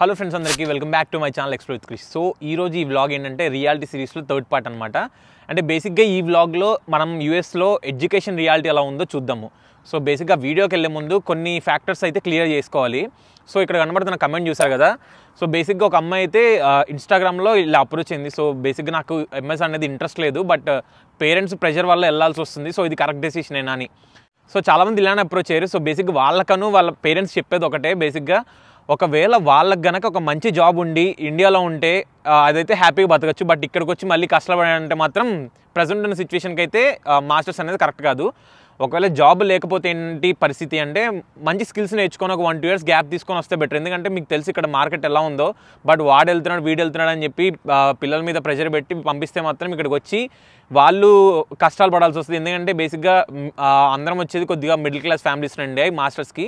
hello friends అందరికీ welcome back to my channel explore Krish so ఈ రోజు ఈ వ్లాగ్ ఏంటంటే రియాలిటీ సిరీస్లో థర్డ్ పార్ట్ అనమాట అంటే బేసిక్గా ఈ వ్లాగ్లో మనం యూఎస్లో ఎడ్యుకేషన్ రియాలిటీ ఎలా ఉందో చూద్దాము సో బేసిక్గా వీడియోకి వెళ్ళే ముందు కొన్ని ఫ్యాక్టర్స్ అయితే క్లియర్ చేసుకోవాలి సో ఇక్కడ కనబడుతున్న కమెంట్ చూసారు కదా సో బేసిక్గా ఒక అమ్మాయి అయితే ఇన్స్టాగ్రామ్లో ఇలా అప్రోచ్ అయింది సో బేసిక్గా నాకు ఎంఎస్ అనేది ఇంట్రెస్ట్ లేదు బట్ పేరెంట్స్ ప్రెషర్ వల్ల వెళ్ళాల్సి వస్తుంది సో ఇది కరెక్ట్ డెసిషన్ అని సో చాలామంది ఇలానే అప్రోచ్ అయ్యారు సో బేసిక్గా వాళ్ళకను వాళ్ళ పేరెంట్స్ చెప్పేది ఒకటే బేసిక్గా ఒకవేళ వాళ్ళకి గనక ఒక మంచి జాబ్ ఉండి ఇండియాలో ఉంటే అదైతే హ్యాపీగా బతకచ్చు బట్ ఇక్కడికి వచ్చి మళ్ళీ కష్టపడాలంటే మాత్రం ప్రజెంట్ ఉన్న సిచ్యువేషన్కి అయితే మాస్టర్స్ అనేది కరెక్ట్ కాదు ఒకవేళ జాబ్ లేకపోతే ఏంటి పరిస్థితి అంటే మంచి స్కిల్స్ నేర్చుకొని ఒక వన్ టూ ఇయర్స్ గ్యాప్ తీసుకొని వస్తే బెటర్ ఎందుకంటే మీకు తెలిసి ఇక్కడ మార్కెట్ ఎలా ఉందో బట్ వాడు వెళ్తున్నాడు వీడు వెళ్తున్నాడు అని చెప్పి పిల్లల మీద ప్రెషర్ పెట్టి పంపిస్తే మాత్రం ఇక్కడికి వచ్చి వాళ్ళు కష్టాలు పడాల్సి వస్తుంది ఎందుకంటే బేసిక్గా అందరం వచ్చేది కొద్దిగా మిడిల్ క్లాస్ ఫ్యామిలీస్ నుండి మాస్టర్స్కి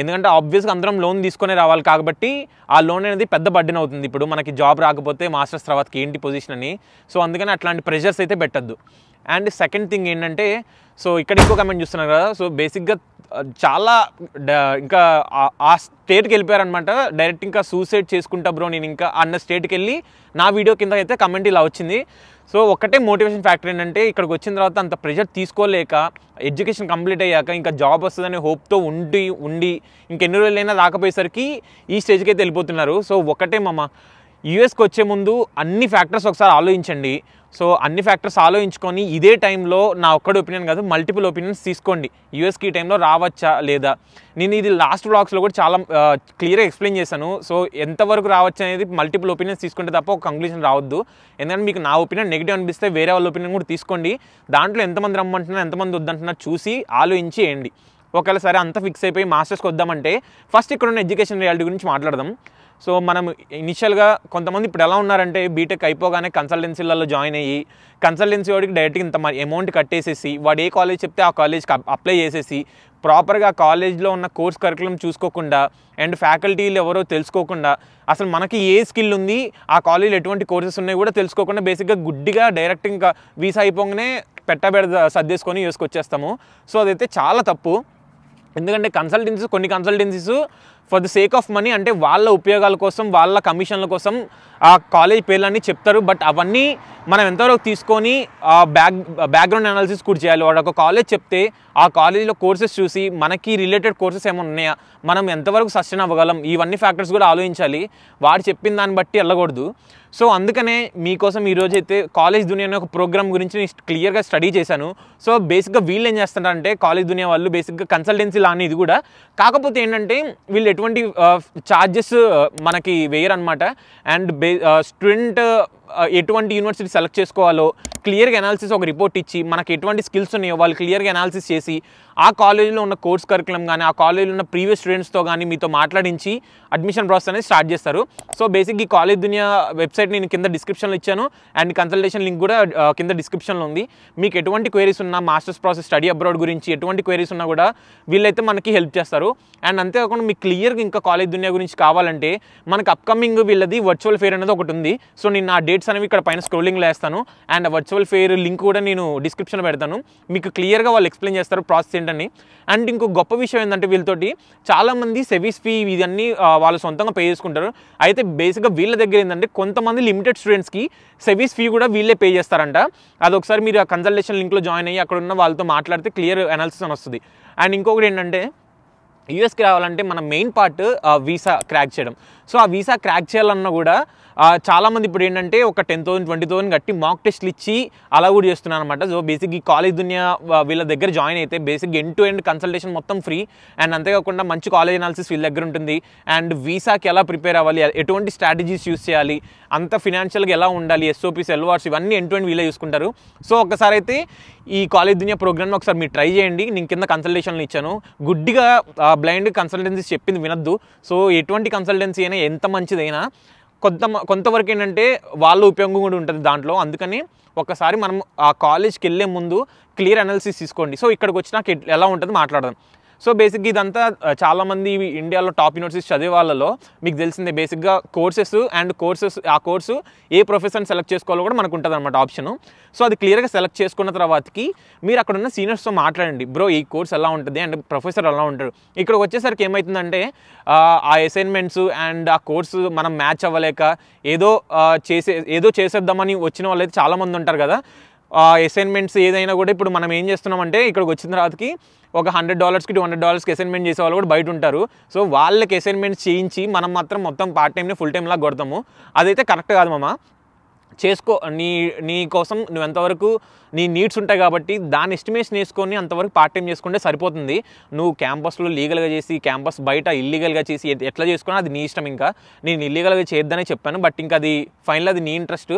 ఎందుకంటే ఆబ్వియస్గా అందరం లోన్ తీసుకునే రావాలి కాబట్టి ఆ లోన్ అనేది పెద్ద బడ్డన్ అవుతుంది ఇప్పుడు మనకి జాబ్ రాకపోతే మాస్టర్స్ తర్వాతకి ఏంటి పొజిషన్ అని సో అందుకని అట్లాంటి ప్రెషర్స్ అయితే పెట్టద్దు అండ్ సెకండ్ థింగ్ ఏంటంటే సో ఇక్కడ ఇంకో కమెంట్ చూస్తున్నారు కదా సో బేసిక్గా చాలా ఇంకా ఆ స్టేట్కి వెళ్ళిపోయారనమాట డైరెక్ట్ ఇంకా సూసైడ్ చేసుకుంటా బ్రో నేను ఇంకా అన్న స్టేట్కి వెళ్ళి నా వీడియో కింద అయితే కమెంట్ ఇలా వచ్చింది సో ఒకటే మోటివేషన్ ఫ్యాక్టర్ ఏంటంటే ఇక్కడికి వచ్చిన తర్వాత అంత ప్రెషర్ తీసుకోలేక ఎడ్యుకేషన్ కంప్లీట్ అయ్యాక ఇంకా జాబ్ వస్తుందనే హోప్తో ఉండి ఉండి ఇంకెన్ని రోజులైనా రాకపోయేసరికి ఈ స్టేజ్కి అయితే వెళ్ళిపోతున్నారు సో ఒకటే మామ యుఎస్కి వచ్చే ముందు అన్ని ఫ్యాక్టర్స్ ఒకసారి ఆలోచించండి సో అన్ని ఫ్యాక్టర్స్ ఆలోచించుకొని ఇదే టైంలో నా ఒక్కడి ఒపీనియన్ కాదు మల్టిపుల్ ఒపీనియన్స్ తీసుకోండి యూఎస్కి ఈ టైంలో రావచ్చా లేదా నేను ఇది లాస్ట్ బ్లాగ్స్లో కూడా చాలా క్లియర్గా ఎక్స్ప్లెయిన్ చేశాను సో ఎంతవరకు రావచ్చు అనేది మల్టిపుల్ ఒపీనియన్స్ తీసుకుంటే తప్ప ఒక కంక్లూజన్ రావద్దు ఎందుకంటే మీకు నా ఒపీనియన్ నెగిటివ్ అనిపిస్తే వేరే వాళ్ళ ఒపీనియన్ కూడా తీసుకోండి దాంట్లో ఎంతమంది రమ్మంటున్నారు ఎంతమంది వద్దంటున్నారు చూసి ఆలోచించి వేయండి ఒకవేళ సరే అంత ఫిక్స్ అయిపోయి మాస్టర్స్కి వద్దామంటే ఫస్ట్ ఇక్కడ ఉన్న ఎడ్యుకేషన్ రియాలిటీ గురించి మాట్లాడదాం సో మనం ఇనిషియల్గా కొంతమంది ఇప్పుడు ఎలా ఉన్నారంటే బీటెక్ అయిపోగానే కన్సల్టెన్సీలలో జాయిన్ అయ్యి కన్సల్టెన్సీ వాడికి డైరెక్ట్గా ఇంత అమౌంట్ కట్టేసేసి వాడు ఏ కాలేజ్ చెప్తే ఆ కాలేజ్కి అప్లై చేసేసి ప్రాపర్గా కాలేజ్లో ఉన్న కోర్స్ కరికులం చూసుకోకుండా అండ్ ఫ్యాకల్టీలు ఎవరో తెలుసుకోకుండా అసలు మనకి ఏ స్కిల్ ఉంది ఆ కాలేజ్లో ఎటువంటి కోర్సెస్ ఉన్నాయి కూడా తెలుసుకోకుండా బేసిక్గా గుడ్డిగా డైరెక్ట్ ఇంకా వీసా అయిపోగానే పెట్టబెడ సర్దేసుకొని వేసుకొచ్చేస్తాము సో అదైతే చాలా తప్పు ఎందుకంటే కన్సల్టెన్సీస్ కొన్ని consultancies for the sake of money అంటే వాళ్ళ ఉపయోగాల కోసం వాళ్ళ కమిషన్ల కోసం ఆ కాలేజ్ పేర్లన్నీ చెప్తారు బట్ అవన్నీ మనం ఎంతవరకు తీసుకొని బ్యాక్ బ్యాక్గ్రౌండ్ అనాలిసిస్ కూడా చేయాలి వాడు ఒక కాలేజ్ చెప్తే ఆ కాలేజీలో కోర్సెస్ చూసి మనకి రిలేటెడ్ కోర్సెస్ ఏమైనా ఉన్నాయా మనం ఎంతవరకు సస్టైన్ అవ్వగలం ఇవన్నీ ఫ్యాక్టర్స్ కూడా ఆలోచించాలి వాడు చెప్పిన దాన్ని బట్టి వెళ్ళకూడదు సో అందుకనే మీకోసం ఈరోజు అయితే కాలేజ్ దునియా అనే ఒక ప్రోగ్రామ్ గురించి క్లియర్గా స్టడీ చేశాను సో బేసిక్గా వీళ్ళు ఏం చేస్తారంటే కాలేజ్ దునియా వాళ్ళు బేసిక్గా కన్సల్టెన్సీ ఇట్లా అనేది కూడా కాకపోతే ఏంటంటే వీళ్ళు ఎటువంటి ఛార్జెస్ మనకి వేయరనమాట అండ్ బే స్టూడెంట్ ఎటువంటి యూనివర్సిటీ సెలెక్ట్ చేసుకోవాలో క్లియర్గా అనాలిసిస్ ఒక రిపోర్ట్ ఇచ్చి మనకు ఎటువంటి స్కిల్స్ ఉన్నాయో వాళ్ళు క్లియర్గా అనాలిసిస్ చేసి ఆ కాలేజీలో ఉన్న కోర్స్ కరికులం కానీ ఆ కాలేజీలో ఉన్న ప్రీవియస్ స్టూడెంట్స్తో కానీ మీతో మాట్లాడించి అడ్మిషన్ ప్రాసెస్ అనేది స్టార్ట్ చేస్తారు సో బేసిక్ ఈ కాలేజ్ దునియా వెబ్సైట్ నేను కింద డిస్క్రిప్షన్లో ఇచ్చాను అండ్ కన్సల్టేషన్ లింక్ కూడా కింద డిస్క్రిప్షన్లో ఉంది మీకు ఎటువంటి క్వైరీస్ ఉన్నా మాస్టర్స్ ప్రాసెస్ స్టడీ అబ్రాడ్ గురించి ఎటువంటి క్వైరీస్ ఉన్నా కూడా వీళ్ళైతే మనకి హెల్ప్ చేస్తారు అండ్ అంతేకాకుండా మీకు క్లియర్గా ఇంకా కాలేజ్ దునియా గురించి కావాలంటే మనకు అప్కమింగ్ వీళ్ళది వర్చువల్ ఫేర్ అనేది ఒకటి ఉంది సో నేను ఆ డేట్ డేట్స్ అనేవి ఇక్కడ పైన స్క్రోలింగ్ వేస్తాను అండ్ వర్చువల్ ఫేర్ లింక్ కూడా నేను డిస్క్రిప్షన్లో పెడతాను మీకు క్లియర్గా వాళ్ళు ఎక్స్ప్లెయిన్ చేస్తారు ప్రాసెస్ ఏంటని అండ్ ఇంకో గొప్ప విషయం ఏంటంటే వీళ్ళతోటి చాలామంది సెవీస్ ఫీ ఇదన్నీ వాళ్ళు సొంతంగా పే చేసుకుంటారు అయితే బేసిక్గా వీళ్ళ దగ్గర ఏంటంటే కొంతమంది లిమిటెడ్ స్టూడెంట్స్కి సెవీస్ ఫీ కూడా వీళ్ళే పే చేస్తారంట అదొకసారి మీరు ఆ కన్సల్టేషన్ లింక్లో జాయిన్ అయ్యి అక్కడ ఉన్న వాళ్ళతో మాట్లాడితే క్లియర్ అనాలిసిస్ అని వస్తుంది అండ్ ఇంకొకటి ఏంటంటే యూఎస్కి రావాలంటే మన మెయిన్ పార్ట్ వీసా క్రాక్ చేయడం సో ఆ వీసా క్రాక్ చేయాలన్నా కూడా చాలామంది ఇప్పుడు ఏంటంటే ఒక టెన్ థౌసండ్ ట్వంటీ థౌసండ్ కట్టి మాక్ టెస్ట్లు ఇచ్చి అలా కూడా చేస్తున్నారు అనమాట సో బేసిక్ ఈ కాలేజ్ దునియా వీళ్ళ దగ్గర జాయిన్ అయితే basic end to end consultation మొత్తం ఫ్రీ అండ్ అంతేకాకుండా మంచి కాలేజ్ అనాలిసిస్ వీళ్ళ దగ్గర ఉంటుంది అండ్ వీసాకి ఎలా ప్రిపేర్ అవ్వాలి ఎటువంటి స్ట్రాటజీస్ యూస్ చేయాలి అంత ఫినాన్షియల్గా ఎలా ఉండాలి ఎస్ఓపీస్ ఎల్వార్స్ ఇవన్నీ ఎన్ టు ఎండ్ వీళ్ళే చూసుకుంటారు సో ఒకసారి అయితే ఈ కాలేజ్ దునియా ప్రోగ్రామ్ని ఒకసారి మీరు ట్రై చేయండి నేను కింద కన్సల్టేషన్లు ఇచ్చాను గుడ్డిగా బ్లైండ్ కన్సల్టెన్సీస్ చెప్పింది వినొద్దు సో ఎటువంటి కన్సల్టెన్సీ అయినా ఎంత మంచిదైనా కొంత కొంతవరకు ఏంటంటే వాళ్ళ ఉపయోగం కూడా ఉంటుంది దాంట్లో అందుకని ఒకసారి మనం ఆ కాలేజ్కి వెళ్ళే ముందు క్లియర్ అనాలిసిస్ తీసుకోండి సో ఇక్కడికి వచ్చినాక ఎలా ఉంటుందో మాట్లాడదాం సో బేసిక్గా ఇదంతా చాలామంది ఇండియాలో టాప్ యూనివర్సిటీస్ చదివే వాళ్ళలో మీకు తెలిసిందే బేసిక్గా కోర్సెస్ అండ్ కోర్సెస్ ఆ కోర్సు ఏ ప్రొఫెసర్ని సెలెక్ట్ చేసుకోవాలో కూడా మనకు ఉంటుంది అనమాట ఆప్షను సో అది క్లియర్గా సెలెక్ట్ చేసుకున్న తర్వాతకి మీరు అక్కడ ఉన్న సీనియర్స్తో మాట్లాడండి బ్రో ఈ కోర్స్ ఎలా ఉంటుంది అండ్ ప్రొఫెసర్ ఎలా ఉంటాడు ఇక్కడ వచ్చేసరికి ఏమవుతుందంటే ఆ అసైన్మెంట్స్ అండ్ ఆ కోర్సు మనం మ్యాచ్ అవ్వలేక ఏదో చేసే ఏదో చేసేద్దామని వచ్చిన వాళ్ళైతే చాలామంది ఉంటారు కదా అసైన్మెంట్స్ ఏదైనా కూడా ఇప్పుడు మనం ఏం చేస్తున్నామంటే ఇక్కడికి వచ్చిన తర్వాతకి ఒక హండ్రెడ్ డాలర్స్కి టూ హండ్రెడ్ డాలర్స్కి అసైన్మెంట్ చేసే వాళ్ళు కూడా బయట ఉంటారు సో వాళ్ళకి అసైన్మెంట్స్ చేయించి మనం మాత్రం మొత్తం పార్ట్ టైంని ఫుల్ టైంలా కొడతాము అదైతే కరెక్ట్ కాదు మామ చేసుకో నీ నీ కోసం నువ్వు ఎంతవరకు నీ నీడ్స్ ఉంటాయి కాబట్టి దాని ఎస్టిమేషన్ వేసుకొని అంతవరకు పార్ట్ టైం చేసుకుంటే సరిపోతుంది నువ్వు క్యాంపస్లో లీగల్గా చేసి క్యాంపస్ బయట ఇల్లీగల్గా చేసి ఎట్లా చేసుకున్నా అది నీ ఇష్టం ఇంకా నేను ఇల్లీగల్గా చేద్దానే చెప్పాను బట్ ఇంకా అది ఫైనల్ అది నీ ఇంట్రెస్ట్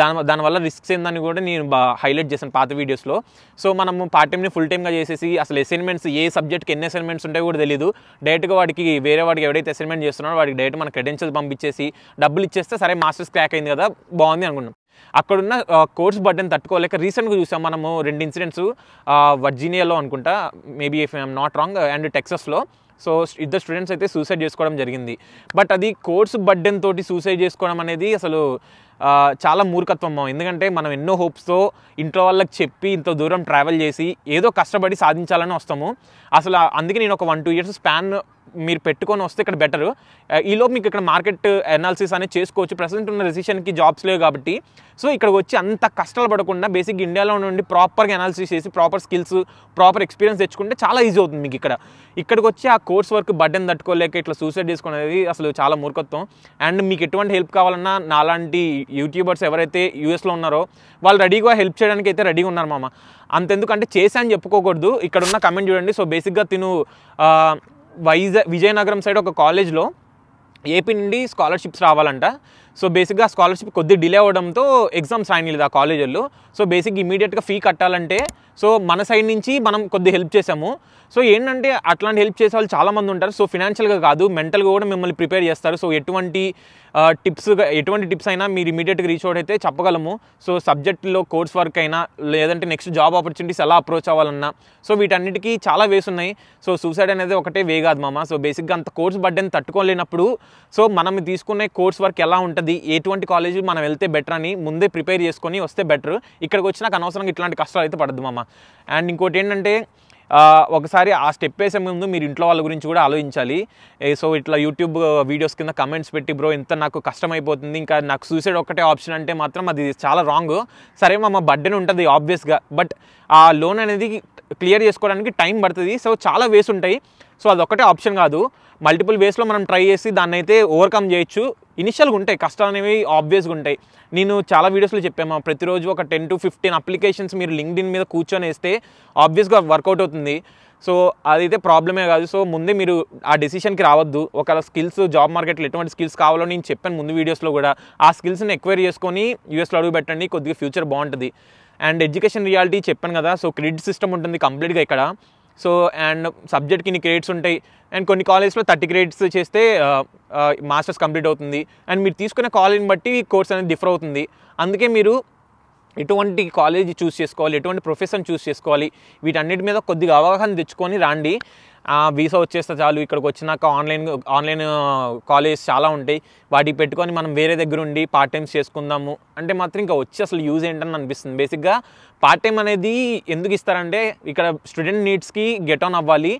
దాని దానివల్ల రిస్క్స్ ఏందని కూడా నేను హైలైట్ చేశాను పాత వీడియోస్లో సో మనము పార్ట్ టైంని ఫుల్ టైమ్గా చేసేసి అసలు అసైన్మెంట్స్ ఏ సబ్జెక్ట్కి ఎన్ని అసైన్మెంట్స్ ఉంటాయో కూడా తెలియదు డైరెక్ట్గా వాడికి వేరే వాడికి ఎవరైతే అసైన్మెంట్ చేస్తున్నాడో వాడికి డైరెక్ట్ మన క్రెడెన్షియల్ పంపించేసి డబ్బులు ఇచ్చేస్తే సరే మాస్టర్స్ క్రాక్ అయింది కదా బాగుంది అనుకున్నాం అక్కడున్న కోర్స్ బడ్డని తట్టుకోలేక రీసెంట్గా చూసాం మనము రెండు ఇన్సిడెంట్స్ వర్జీనియాలో అనుకుంటా maybe if I'm not wrong and టెక్సస్లో సో ఇద్దరు స్టూడెంట్స్ అయితే సూసైడ్ చేసుకోవడం జరిగింది బట్ అది కోర్సు బడ్డెన్ తోటి సూసైడ్ చేసుకోవడం అనేది అసలు చాలా మూర్ఖత్వం ఎందుకంటే మనం ఎన్నో హోప్స్తో ఇంట్లో వాళ్ళకి చెప్పి ఇంత దూరం ట్రావెల్ చేసి ఏదో కష్టపడి సాధించాలని వస్తాము అసలు అందుకే నేను ఒక వన్ టూ ఇయర్స్ స్పాన్ మీరు పెట్టుకొని వస్తే ఇక్కడ బెటర్ ఈలోపు మీకు ఇక్కడ మార్కెట్ అనాలిసిస్ అనేది చేసుకోవచ్చు ప్రజెంట్ ఉన్న రెసిషన్కి జాబ్స్ లేవు కాబట్టి సో ఇక్కడికి వచ్చి అంత కష్టాలు పడకుండా బేసిక్ ఇండియాలో నుండి ప్రాపర్గా అనాలిసిస్ చేసి ప్రాపర్ స్కిల్స్ ప్రాపర్ ఎక్స్పీరియన్స్ తెచ్చుకుంటే చాలా ఈజీ అవుతుంది మీకు ఇక్కడ ఇక్కడికి వచ్చి ఆ కోర్స్ వర్క్ బడ్డని తట్టుకోలేక ఇట్లా సూసైడ్ చేసుకునేది అసలు చాలా మూర్ఖత్వం అండ్ మీకు ఎటువంటి హెల్ప్ కావాలన్నా నాలాంటి యూట్యూబర్స్ ఎవరైతే యూఎస్లో ఉన్నారో వాళ్ళు రెడీగా హెల్ప్ చేయడానికి అయితే రెడీగా ఉన్నారు మామ అంతెందుకంటే చేశా అని చెప్పుకోకూడదు ఇక్కడ ఉన్న కమెంట్ చూడండి సో బేసిక్గా తిను వైజ విజయనగరం సైడ్ ఒక కాలేజ్లో ఏపీ నుండి స్కాలర్షిప్స్ రావాలంట సో బేసిక్గా స్కాలర్షిప్ కొద్ది డిలే అవడంతో ఎగ్జామ్స్ రాయలేదు ఆ కాలేజీల్లో సో బేసిక్ ఇమీడియట్గా ఫీ కట్టాలంటే సో మన సైడ్ నుంచి మనం కొద్ది హెల్ప్ చేసాము సో ఏంటంటే అట్లాంటి హెల్ప్ చేసే వాళ్ళు చాలామంది ఉంటారు సో ఫినాన్షియల్గా కాదు మెంటల్గా కూడా మిమ్మల్ని ప్రిపేర్ చేస్తారు సో ఎటువంటి టిప్స్ ఎటువంటి టిప్స్ అయినా మీరు ఇమీడియట్గా రీచ్ అవుట్ అయితే చెప్పగలము సో సబ్జెక్ట్లో కోర్స్ వర్క్ అయినా లేదంటే నెక్స్ట్ జాబ్ ఆపర్చునిటీస్ ఎలా అప్రోచ్ అవ్వాలన్నా సో వీటన్నిటికీ చాలా వేస్ ఉన్నాయి సో సూసైడ్ అనేది ఒకటే వే కాదు మామ సో బేసిక్గా అంత కోర్స్ బడ్డని తట్టుకోలేనప్పుడు సో మనం తీసుకునే కోర్స్ వర్క్ ఎలా ఉంటుంది ఉంటుంది ఎటువంటి కాలేజీ మనం వెళ్తే బెటర్ అని ముందే ప్రిపేర్ చేసుకొని వస్తే బెటర్ ఇక్కడికి వచ్చినాక అనవసరంగా ఇట్లాంటి కష్టాలు అయితే పడద్దు మామ అండ్ ఇంకోటి ఏంటంటే ఒకసారి ఆ స్టెప్ వేసే ముందు మీరు ఇంట్లో వాళ్ళ గురించి కూడా ఆలోచించాలి సో ఇట్లా యూట్యూబ్ వీడియోస్ కింద కమెంట్స్ పెట్టి బ్రో ఇంత నాకు కష్టమైపోతుంది ఇంకా నాకు సూసైడ్ ఒక్కటే ఆప్షన్ అంటే మాత్రం అది చాలా రాంగ్ సరే మా బర్త్డేని ఉంటుంది ఆబ్వియస్గా బట్ ఆ లోన్ అనేది క్లియర్ చేసుకోవడానికి టైం పడుతుంది సో చాలా వేస్ ఉంటాయి సో అదొక్కటే ఆప్షన్ కాదు మల్టిపుల్ వేస్లో మనం ట్రై చేసి దాన్ని అయితే ఓవర్కమ్ చేయొచ్చు ఇనిషియల్గా ఉంటాయి కష్టాలు అనేవి ఆబ్వియస్గా ఉంటాయి నేను చాలా వీడియోస్లో చెప్పాము ప్రతిరోజు ఒక టెన్ టు ఫిఫ్టీన్ అప్లికేషన్స్ మీరు లింక్డ్ఇన్ మీద కూర్చొని వేస్తే ఆబ్వియస్గా వర్కౌట్ అవుతుంది సో అదైతే ప్రాబ్లమే కాదు సో ముందే మీరు ఆ డెసిషన్కి రావద్దు ఒకవేళ స్కిల్స్ జాబ్ మార్కెట్లో ఎటువంటి స్కిల్స్ కావాలో నేను చెప్పాను ముందు వీడియోస్లో కూడా ఆ స్కిల్స్ని ఎక్వైర్ చేసుకొని యూఎస్లో అడుగు పెట్టండి కొద్దిగా ఫ్యూచర్ బాగుంటుంది అండ్ ఎడ్యుకేషన్ రియాలిటీ చెప్పాను కదా సో క్రెడిట్ సిస్టమ్ ఉంటుంది కంప్లీట్గా ఇక్కడ సో అండ్ సబ్జెక్ట్కి ఇన్ని క్రెడిట్స్ ఉంటాయి అండ్ కొన్ని కాలేజ్లో థర్టీ క్రెడిట్స్ చేస్తే మాస్టర్స్ కంప్లీట్ అవుతుంది అండ్ మీరు తీసుకునే కాలేజ్ని బట్టి కోర్స్ అనేది డిఫర్ అవుతుంది అందుకే మీరు ఎటువంటి కాలేజీ చూస్ చేసుకోవాలి ఎటువంటి ప్రొఫెషన్ చూస్ చేసుకోవాలి వీటన్నిటి మీద కొద్దిగా అవగాహన తెచ్చుకొని రాండి వీసా వచ్చేస్తే చాలు ఇక్కడికి వచ్చినాక ఆన్లైన్ ఆన్లైన్ కాలేజ్ చాలా ఉంటాయి వాటికి పెట్టుకొని మనం వేరే దగ్గర ఉండి పార్ట్ టైమ్స్ చేసుకుందాము అంటే మాత్రం ఇంకా వచ్చి అసలు యూజ్ ఏంటని అనిపిస్తుంది బేసిక్గా పార్ట్ టైం అనేది ఎందుకు ఇస్తారంటే ఇక్కడ స్టూడెంట్ నీడ్స్కి గెట్ ఆన్ అవ్వాలి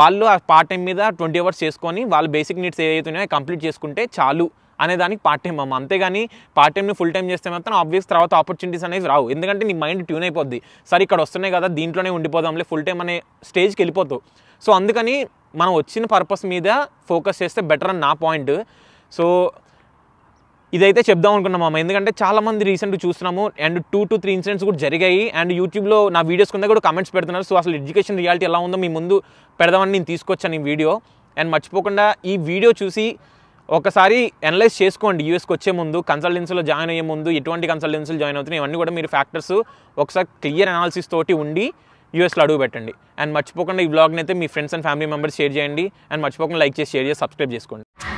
వాళ్ళు ఆ పార్ట్ టైం మీద ట్వంటీ అవర్స్ చేసుకొని వాళ్ళు బేసిక్ నీడ్స్ ఏవైతే ఉన్నాయో కంప్లీట్ చేసుకుంటే చాలు అనే దానికి పార్ట్ టైం అమ్మ అంతేగాని పార్ట్ టైంని ఫుల్ టైం చేస్తే మాత్రం ఆబ్వియస్ తర్వాత ఆపర్చునిటీస్ అనేవి రావు ఎందుకంటే నీ మైండ్ ట్యూన్ అయిపోద్ది సరే ఇక్కడ వస్తున్నాయి కదా దీంట్లోనే ఉండిపోదాంలే ఫుల్ టైం అనే స్టేజ్కి వెళ్ళిపోతావు సో అందుకని మనం వచ్చిన పర్పస్ మీద ఫోకస్ చేస్తే బెటర్ అని నా పాయింట్ సో ఇదైతే చెప్దాం అనుకున్నాం ఎందుకంటే చాలామంది రీసెంట్ చూస్తున్నాము and two to three incidents కూడా జరిగాయి అండ్ యూట్యూబ్లో నా వీడియోస్ కింద కూడా కమెంట్స్ పెడుతున్నారు సో అసలు ఎడ్యుకేషన్ రియాలిటీ ఎలా ఉందో మీ ముందు పెడదామని నేను తీసుకొచ్చాను ఈ వీడియో అండ్ మర్చిపోకుండా ఈ వీడియో చూసి ఒకసారి అనలైజ్ చేసుకోండి యూఎస్కి వచ్చే ముందు కన్సల్టెన్సీలో జాయిన్ అయ్యే ముందు ఎటువంటి కన్సల్టెన్సీలు జాయిన్ అవుతున్నాయి ఇవన్నీ కూడా మీరు ఫ్యాక్టర్స్ ఒకసారి క్లియర్ అనాలిసిస్ తోటి ఉండి యూఎస్లో అడుగు పెట్టండి అండ్ మర్చిపోకుండా ఈ బ్లాగ్ని అయితే మీ friends and family members share చేయండి అండ్ మర్చిపోకుండా లైక్ చేసి షేర్ చేసి సబ్స్క్రైబ్ చేసుకోండి